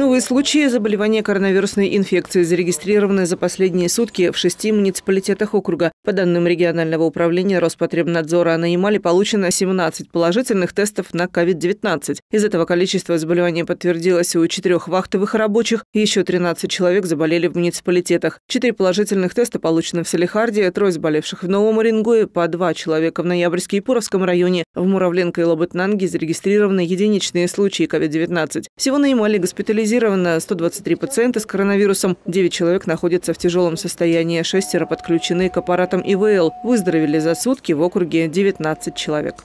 Новые случаи заболевания коронавирусной инфекцией зарегистрированы за последние сутки в шести муниципалитетах округа. По данным регионального управления Роспотребнадзора на Ямале получено 17 положительных тестов на COVID-19. Из этого количества заболеваний подтвердилось у четырех вахтовых рабочих, еще 13 человек заболели в муниципалитетах. Четыре положительных теста получены в Салихарде, трое заболевших в Новом Уренгое, по два человека в Ноябрьске и Пуровском районе. В Муравленко и Лабытнанге зарегистрированы единичные случаи COVID-19. Всего на Ямале госпитализированы Госпитализировано 123 пациента с коронавирусом, 9 человек находятся в тяжелом состоянии, шестеро подключены к аппаратам ИВЛ. Выздоровели за сутки в округе 19 человек.